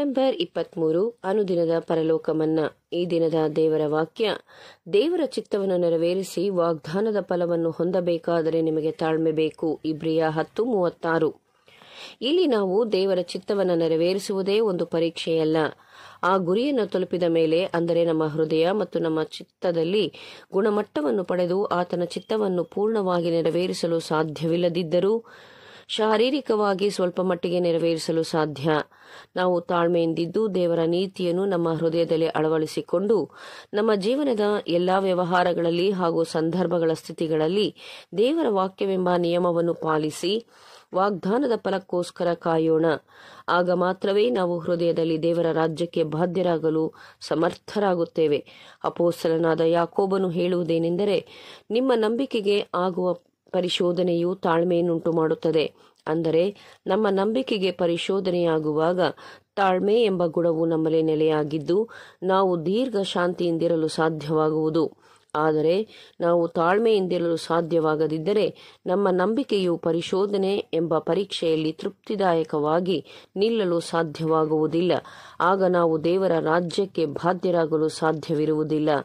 November ಇಪ್ಪತ್ಮೂರು ಅನುದಿನದ ಪರಲೋಕಮನ್ನ ಈ ದಿನದ ದೇವರ ವಾಕ್ಯ ದೇವರ ಚಿತ್ತವನ್ನು ನೆರವೇರಿಸಿ ವಾಗ್ದಾನದ ಫಲವನ್ನು ಹೊಂದಬೇಕಾದರೆ ನಿಮಗೆ ತಾಳ್ಮೆ ಬೇಕು ಇಬ್ರಿಯ ಹತ್ತು ಮೂವತ್ತಾರು ಇಲ್ಲಿ ನಾವು ದೇವರ ಚಿತ್ತವನ್ನು ನೆರವೇರಿಸುವುದೇ ಒಂದು ಪರೀಕ್ಷೆಯಲ್ಲ ಆ ಗುರಿಯನ್ನು ತಲುಪಿದ ಮೇಲೆ ಅಂದರೆ ನಮ್ಮ ಹೃದಯ ಮತ್ತು ನಮ್ಮ ಚಿತ್ತದಲ್ಲಿ ಗುಣಮಟ್ಟವನ್ನು ಪಡೆದು ಆತನ ಚಿತ್ತವನ್ನು ಪೂರ್ಣವಾಗಿ ನೆರವೇರಿಸಲು ಸಾಧ್ಯವಿಲ್ಲದಿದ್ದರೂ ಶಾರೀರಿಕವಾಗಿ ಸ್ವಲ್ಪ ಮಟ್ಟಿಗೆ ನೆರವೇರಿಸಲು ಸಾಧ್ಯ ನಾವು ತಾಳ್ಮೆಯಿಂದಿದ್ದು ದೇವರ ನೀತಿಯನ್ನು ನಮ್ಮ ಹೃದಯದಲ್ಲಿ ಅಳವಡಿಸಿಕೊಂಡು ನಮ್ಮ ಜೀವನದ ಎಲ್ಲಾ ವ್ಯವಹಾರಗಳಲ್ಲಿ ಹಾಗೂ ಸಂದರ್ಭಗಳ ಸ್ಥಿತಿಗಳಲ್ಲಿ ದೇವರ ವಾಕ್ಯವೆಂಬ ನಿಯಮವನ್ನು ಪಾಲಿಸಿ ವಾಗ್ದಾನದ ಫಲಕ್ಕೋಸ್ಕರ ಕಾಯೋಣ ಆಗ ಮಾತ್ರವೇ ನಾವು ಹೃದಯದಲ್ಲಿ ದೇವರ ರಾಜ್ಯಕ್ಕೆ ಬಾಧ್ಯರಾಗಲು ಸಮರ್ಥರಾಗುತ್ತೇವೆ ಅಪೋಸ್ತಲನಾದ ಯಾಕೋಬನು ಹೇಳುವುದೇನೆಂದರೆ ನಿಮ್ಮ ನಂಬಿಕೆಗೆ ಆಗುವ ಪರಿಶೋಧನೆಯು ತಾಳ್ಮೆಯನ್ನುಂಟು ಮಾಡುತ್ತದೆ ಅಂದರೆ ನಮ್ಮ ನಂಬಿಕೆಗೆ ಪರಿಶೋಧನೆಯಾಗುವಾಗ ತಾಳ್ಮೆ ಎಂಬ ಗುಣವು ನಮ್ಮಲ್ಲಿ ನೆಲೆಯಾಗಿದ್ದು ನಾವು ದೀರ್ಘ ಶಾಂತಿಯಿಂದಿರಲು ಸಾಧ್ಯವಾಗುವುದು ಆದರೆ ನಾವು ತಾಳ್ಮೆಯಿಂದಿರಲು ಸಾಧ್ಯವಾಗದಿದ್ದರೆ ನಮ್ಮ ನಂಬಿಕೆಯು ಪರಿಶೋಧನೆ ಎಂಬ ಪರೀಕ್ಷೆಯಲ್ಲಿ ತೃಪ್ತಿದಾಯಕವಾಗಿ ನಿಲ್ಲಲು ಸಾಧ್ಯವಾಗುವುದಿಲ್ಲ ಆಗ ನಾವು ದೇವರ ರಾಜ್ಯಕ್ಕೆ ಬಾಧ್ಯರಾಗಲು ಸಾಧ್ಯವಿರುವುದಿಲ್ಲ